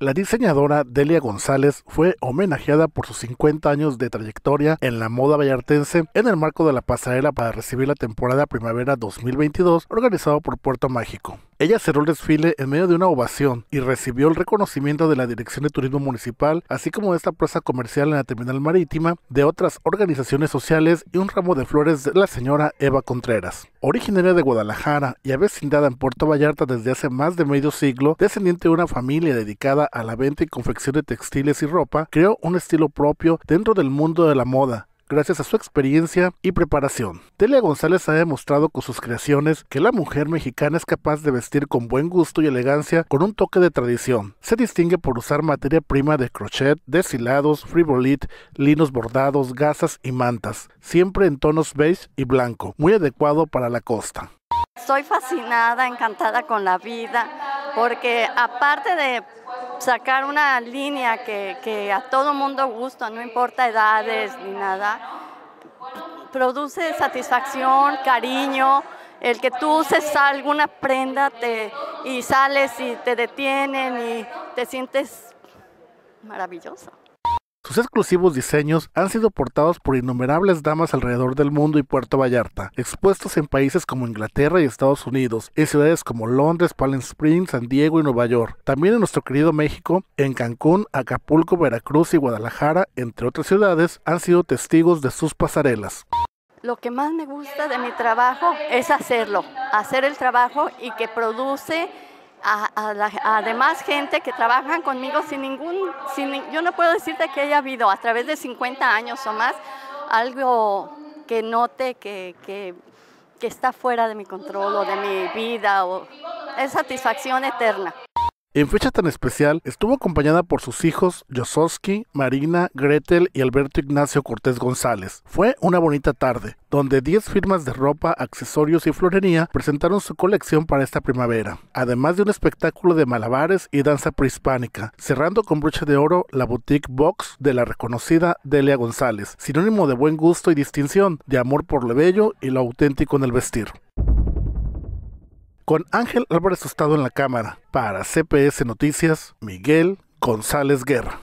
La diseñadora Delia González fue homenajeada por sus 50 años de trayectoria en la moda vallartense en el marco de la pasarela para recibir la temporada primavera 2022 organizado por Puerto Mágico. Ella cerró el desfile en medio de una ovación y recibió el reconocimiento de la Dirección de Turismo Municipal, así como de esta plaza comercial en la terminal marítima, de otras organizaciones sociales y un ramo de flores de la señora Eva Contreras. Originaria de Guadalajara y avecindada en Puerto Vallarta desde hace más de medio siglo, descendiente de una familia dedicada a la venta y confección de textiles y ropa, creó un estilo propio dentro del mundo de la moda, gracias a su experiencia y preparación. Telia González ha demostrado con sus creaciones que la mujer mexicana es capaz de vestir con buen gusto y elegancia con un toque de tradición. Se distingue por usar materia prima de crochet, deshilados, frivolit, linos bordados, gasas y mantas, siempre en tonos beige y blanco, muy adecuado para la costa. Soy fascinada, encantada con la vida, porque aparte de sacar una línea que, a todo mundo gusta, no importa edades ni nada, produce satisfacción, cariño, el que tú uses alguna prenda te, y sales y te detienen y te sientes maravilloso. Sus exclusivos diseños han sido portados por innumerables damas alrededor del mundo y Puerto Vallarta, expuestos en países como Inglaterra y Estados Unidos, en ciudades como Londres, Palm Springs, San Diego y Nueva York, también en nuestro querido México, en Cancún, Acapulco, Veracruz y Guadalajara, entre otras ciudades, han sido testigos de sus pasarelas. Lo que más me gusta de mi trabajo es hacerlo, hacer el trabajo y que produce a, además gente que trabajan conmigo sin ningún, sin, yo no puedo decirte que haya habido a través de 50 años o más algo que note que, que está fuera de mi control o de mi vida, o, es satisfacción eterna. En fecha tan especial, estuvo acompañada por sus hijos Yososki, Marina, Gretel y Alberto Ignacio Cortés González. Fue una bonita tarde, donde 10 firmas de ropa, accesorios y florería presentaron su colección para esta primavera, además de un espectáculo de malabares y danza prehispánica, cerrando con broche de oro la boutique Box de la reconocida Delia González, sinónimo de buen gusto y distinción, de amor por lo bello y lo auténtico en el vestir con Ángel Álvarez Estado en la cámara. Para CPS Noticias, Miguel González Guerra.